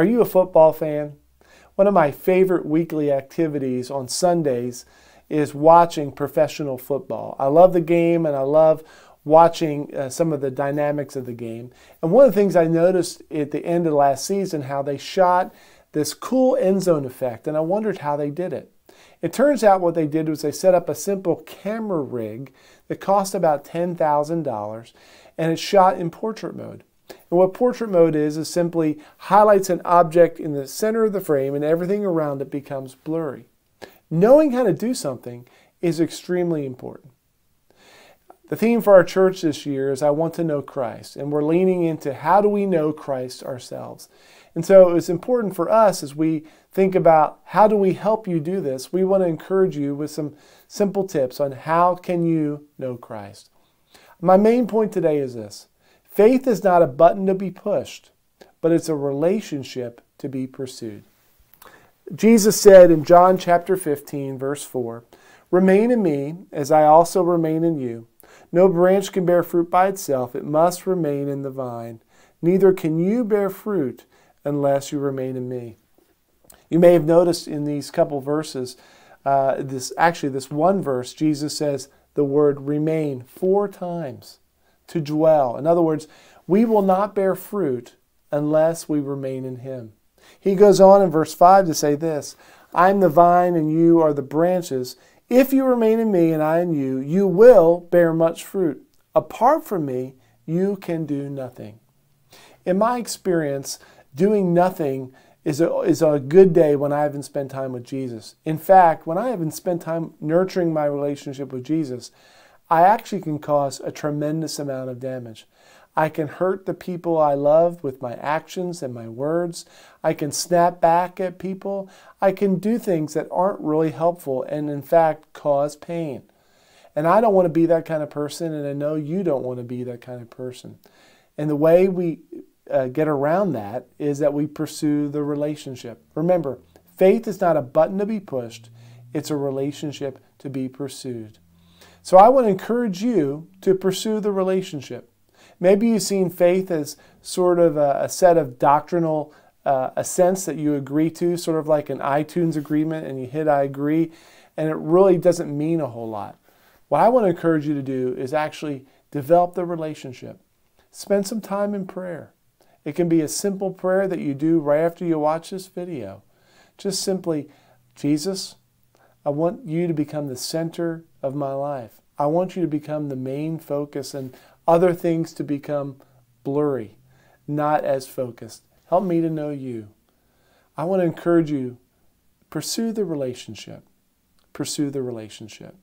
Are you a football fan? One of my favorite weekly activities on Sundays is watching professional football. I love the game and I love watching uh, some of the dynamics of the game. And one of the things I noticed at the end of last season how they shot this cool end zone effect and I wondered how they did it. It turns out what they did was they set up a simple camera rig that cost about $10,000 and it shot in portrait mode. And what portrait mode is, is simply highlights an object in the center of the frame and everything around it becomes blurry. Knowing how to do something is extremely important. The theme for our church this year is I want to know Christ, and we're leaning into how do we know Christ ourselves. And so it's important for us as we think about how do we help you do this, we want to encourage you with some simple tips on how can you know Christ. My main point today is this. Faith is not a button to be pushed, but it's a relationship to be pursued. Jesus said in John chapter 15, verse 4, Remain in me, as I also remain in you. No branch can bear fruit by itself, it must remain in the vine. Neither can you bear fruit unless you remain in me. You may have noticed in these couple verses, uh, this actually this one verse, Jesus says the word remain four times to dwell. In other words, we will not bear fruit unless we remain in Him. He goes on in verse 5 to say this I'm the vine, and you are the branches. If you remain in me, and I in you, you will bear much fruit. Apart from me, you can do nothing. In my experience, doing nothing is a, is a good day when I haven't spent time with Jesus. In fact, when I haven't spent time nurturing my relationship with Jesus, I actually can cause a tremendous amount of damage. I can hurt the people I love with my actions and my words. I can snap back at people. I can do things that aren't really helpful and, in fact, cause pain. And I don't want to be that kind of person, and I know you don't want to be that kind of person. And the way we uh, get around that is that we pursue the relationship. Remember, faith is not a button to be pushed, it's a relationship to be pursued. So I want to encourage you to pursue the relationship. Maybe you've seen faith as sort of a, a set of doctrinal uh, assents that you agree to, sort of like an iTunes agreement, and you hit I agree, and it really doesn't mean a whole lot. What I want to encourage you to do is actually develop the relationship. Spend some time in prayer. It can be a simple prayer that you do right after you watch this video. Just simply, Jesus, I want you to become the center of my life. I want you to become the main focus and other things to become blurry, not as focused. Help me to know you. I want to encourage you pursue the relationship. Pursue the relationship.